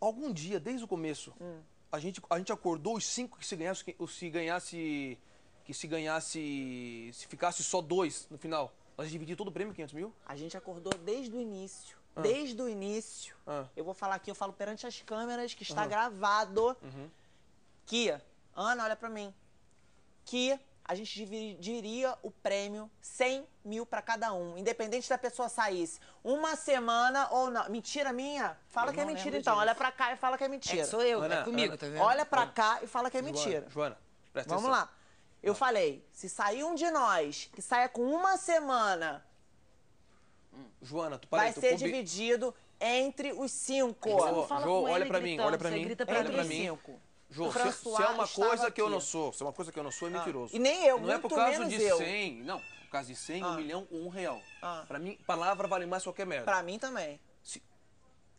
Algum dia, desde o começo, hum. a, gente, a gente acordou os cinco que se ganhasse, que, se ganhasse, que se ganhasse, se ficasse só dois no final. Nós dividimos todo o prêmio, 500 mil? A gente acordou desde o início. Ah. Desde o início. Ah. Eu vou falar aqui, eu falo perante as câmeras, que está uhum. gravado. Uhum. Que, Ana, olha para mim. Que a gente dividiria o prêmio 100 mil para cada um, independente da pessoa saísse uma semana ou não. Mentira minha? Fala eu que é mentira então. Disso. Olha para cá e fala que é mentira. É, sou eu, Ana, é comigo. Ana, tá, tá Olha para cá e fala que é mentira. Joana, presta Vamos atenção. lá. Eu falei, se sair um de nós que saia com uma semana, hum, Joana, tu parei, Vai ser combi... dividido entre os cinco. Jo, olha para mim, olha para mim, olha para mim. Cinco. Jô, se, é- se, é uma coisa que eu não sou, se é uma coisa que eu não sou, é ah. mentiroso. E nem eu, Não é por causa de eu. 100, não. Por causa de 100, ah. um milhão ou um real. Ah. Pra mim, palavra vale mais qualquer merda. Pra mim também. Se...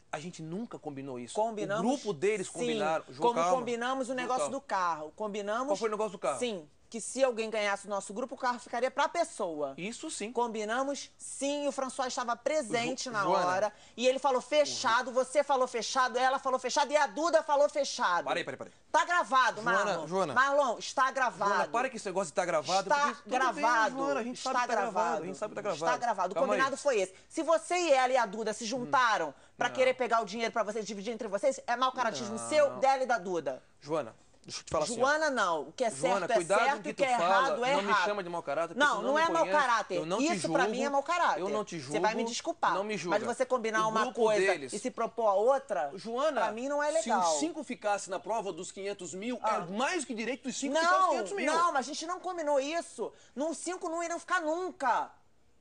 A gente nunca combinou isso. Combinamos. O grupo deles combinaram. Sim. Jô, Como calma. combinamos o negócio do carro. Combinamos. Qual foi o negócio do carro? Sim que se alguém ganhasse o nosso grupo, o carro ficaria para a pessoa. Isso sim. Combinamos? Sim, o François estava presente jo na Joana. hora. E ele falou fechado, você falou fechado, ela falou fechado e a Duda falou fechado. Parei, parei, parei. Tá gravado, Joana, Marlon. Joana. Marlon, está gravado. Joana, para que esse negócio de tá gravado. Está gravado. Bem, Joana, a gente está sabe que tá gravado. gravado. A gente sabe que tá gravado. Está gravado. o combinado aí. foi esse. Se você e ela e a Duda se juntaram hum. para querer pegar o dinheiro para vocês dividir entre vocês, é mau caratismo Não. seu, dela e da Duda. Joana, Deixa eu te falar assim, Joana, assim, não. O que é Joana, é certo é certo, que o que é fala, errado é errado. Não me chama de mau caráter. Não, não, não é mau caráter. Isso para pra mim é mau caráter. Eu não te julgo. Você vai me desculpar. Não me julga. Mas você combinar uma coisa deles, e se propor a outra, Joana, pra mim não é legal. Se os cinco ficasse na prova dos 500 mil, é ah. é mais do que direito dos cinco não, ficar os 500 mil. Não, mas a gente não combinou isso. Os cinco não iriam ficar nunca.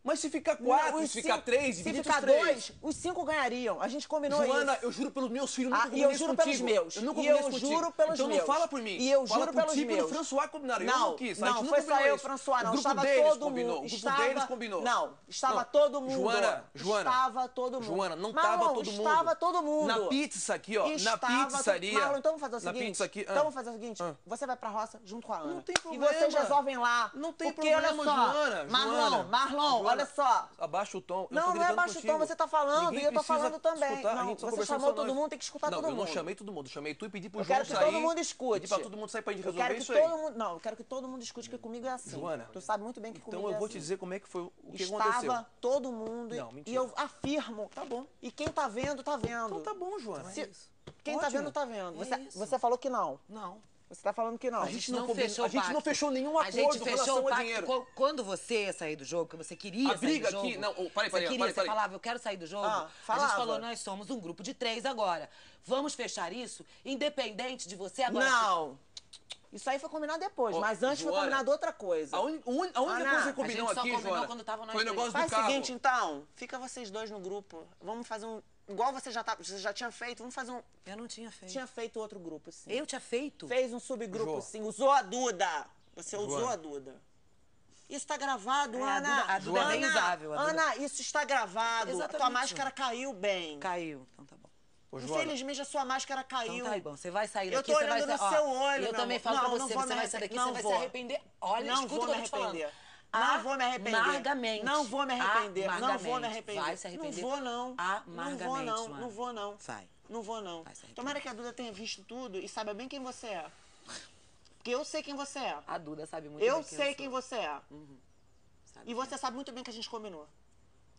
Mas se ficar quatro, não, se cinco, ficar três, se ficar dois, os cinco ganhariam. A gente combinou Joana, isso. Joana, eu juro pelos meus filhos, eu não ah, E eu juro contigo. pelos meus. Eu e eu contigo. juro pelos então meus. Então não fala por mim. E eu fala juro pelos meus. Pelo François combinaram. Não, eu não quis. Não, não foi só eu, François, não. O grupo estava deles todo combinou. Mundo, o grupo estava, deles combinou. Não, estava não. todo mundo. Joana, Joana. Estava todo mundo. Joana, não estava todo mundo. estava todo mundo. Na pizza aqui, ó. Na pizzaria. Então, ah. então vamos fazer o seguinte. Na ah. pizza aqui. Então vamos fazer o seguinte. Você vai pra roça junto com a Ana. Não tem problema. E vocês resolvem lá. Não tem problema, Joana. Marlon, Marlon, olha só. Abaixa o tom. Não, não é abaixa o tom, você tá falando Ninguém e eu tô falando também. Não, você chamou todo nós. mundo, tem que escutar não, todo mundo. Não, eu não chamei todo mundo, chamei tu e pedi pro eu João quero que sair, todo mundo escute. Pedi pra todo mundo sair pra gente resolver isso aí. Mundo, não, eu quero que todo mundo escute, que comigo é assim. Joana. Tu sabe muito bem que então comigo é assim. Então eu vou te assim. dizer como é que foi o que Estava aconteceu. Estava todo mundo. Não, mentira. E eu afirmo. Tá bom. E quem tá vendo, tá vendo. Então tá bom, Joana. É quem tá vendo, tá vendo. É você falou que não. Não. Você está falando que não. A, gente, a gente não, fechou a gente não fechou nenhum acordo a gente fechou o pacto Quando você sair do jogo, que você queria a briga sair do aqui, jogo. Não, peraí, peraí, você queria, peraí, você falava, eu quero sair do jogo. Ah, a gente falou, nós somos um grupo de três agora. Vamos fechar isso, independente de você agora. Não. Isso aí foi combinado depois, mas antes Joana, foi combinado outra coisa. A, un, un, a única Ana, coisa que combinou a gente só aqui, combinou Joana, quando tava nós foi o negócio do Faz o seguinte, então. Fica vocês dois no grupo. Vamos fazer um, Igual você já, tá, você já tinha feito, vamos fazer um... Eu não tinha feito. Tinha feito outro grupo, sim. Eu tinha feito? Fez um subgrupo, sim. Usou a Duda. Você é Joana. usou a Duda. Isso está gravado, é, Ana. A Duda, a Duda Ana, é bem usável. Duda. Ana, isso está gravado. Exatamente. A tua máscara caiu bem. Caiu, então tá bom. Ô, Infelizmente a sua máscara caiu. Então tá bom, você vai sair daqui, você vai... Eu tô olhando no ó, seu olho, Eu também falo não, pra você, você vai sair daqui, você vai se arrepender. Olha, não escuta o que eu tô te falando. Não vou me ah, arrepender. Amargamente. Não vou me arrepender. Amargamente. Não vou me arrepender. Vai se arrepender. Não vou, não. Amargamente, ah, não vou, não. Mano. Não vou, não. Vai. Não vou, não. Tomara que a Duda tenha visto tudo e saiba bem quem você é. Porque eu sei quem você é. A Duda sabe muito eu bem quem sei eu é. uhum. quem você é. Uhum. E você sabe muito bem que a gente combinou.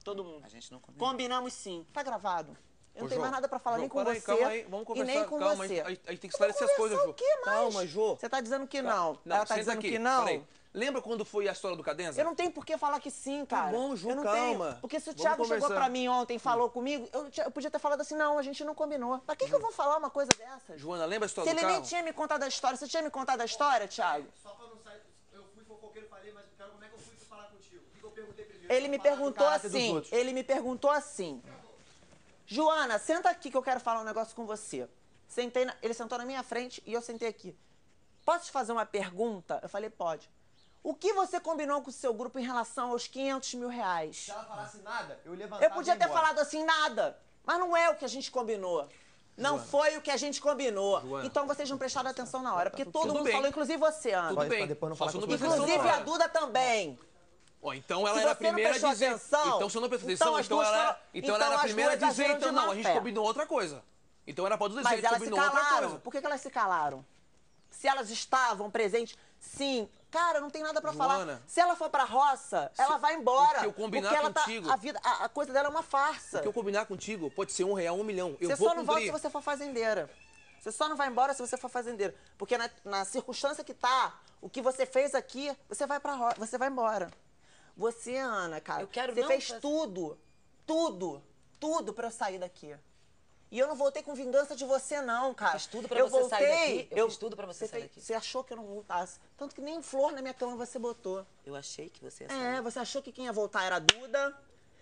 Todo uhum. mundo. A gente não combinou. Combinamos sim. Tá gravado. Eu Ô, não tenho Jô, mais nada para falar Jô, nem com você aí, calma aí. Vamos conversar, e nem com calma, você. A gente, a gente tem que esclarecer as coisas, Jô. Que mais? Calma, Ju. Você tá dizendo que tá. não. não Ela tá dizendo aqui. que não. Peraí. Lembra quando foi a história do Cadenza? Eu não tenho por que falar que sim, tá cara. Tá bom, Ju, eu não calma. Tenho, porque se o Thiago chegou pra mim ontem e falou comigo, eu, eu, podia ter falado assim, não, a gente não combinou. Pra que, hum. que eu vou falar uma coisa dessa? Joana, lembra a história se do carro? Se ele nem tinha me contado a história, você tinha me contado a história, Thiago? Só pra não sair, eu fui fofoqueiro, falei, mas cara, como é que eu fui falar contigo? O que eu perguntei primeiro? Assim, ele me perguntou assim, ele me perguntou assim, Joana, senta aqui que eu quero falar um negócio com você. Sentei na... Ele sentou na minha frente e eu sentei aqui. Posso te fazer uma pergunta? Eu falei, pode. O que você combinou com o seu grupo em relação aos 500 mil reais? Se ela falasse nada, eu levantava Eu podia ter embora. falado assim, nada. Mas não é o que a gente combinou. Não Joana. foi o que a gente combinou. Joana. Então vocês não prestaram atenção na hora, porque tá todo mundo bem. falou, inclusive você, Ana. Tudo bem. Depois não fala Inclusive a Duda também. Oh, então ela era a primeira a dizer. Atenção, então, você não prestou então atenção, então, então, ela, era, então, então ela era a primeira a dizer, então não, a gente combinou outra coisa. Então era para dizer, Mas elas se calaram. Por que, que elas se calaram? Se elas estavam presentes, sim, cara, não tem nada para falar. Se ela for pra roça, se ela vai embora. Porque eu combinar porque ela tá- contigo. Tá, a, vida, a, a, coisa dela é uma farsa. Porque eu combinar contigo pode ser um real, um milhão. Eu você vou só não cumprir. volta se você for fazendeira. Você só não vai embora se você for fazendeira. Porque na, na circunstância que tá, o que você fez aqui, você vai pra roça, você vai embora. Você, Ana, cara, eu quero você fez fazer... tudo, tudo, tudo para eu sair daqui. E eu não voltei com vingança de você, não, cara. Eu fiz tudo pra eu você voltei, sair daqui. Eu, eu fiz tudo pra você, você sair daqui. Você achou que eu não voltasse. Tanto que nem flor na minha cama você botou. Eu achei que você ia é, sair. É, você achou que quem ia voltar era a Duda,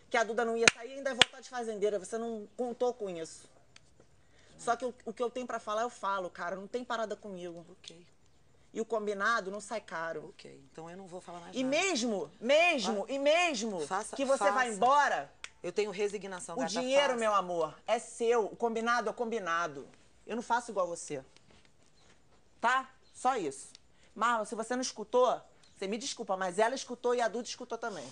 que a Duda não ia sair e ainda ia voltar de fazendeira. Você não contou com isso. Só que o, o que eu tenho para falar, eu falo, cara. Não tem parada comigo. Ok e o combinado não sai caro. Ok, então eu não vou falar mais e nada. E mesmo, mesmo, ah, e mesmo faça, que você faça. vai embora... Eu tenho resignação, O dinheiro, faça. meu amor, é seu. O combinado é combinado. Eu não faço igual a você. Tá? Só isso. Marlon, se você não escutou, você me desculpa, mas ela escutou e a Duda escutou também.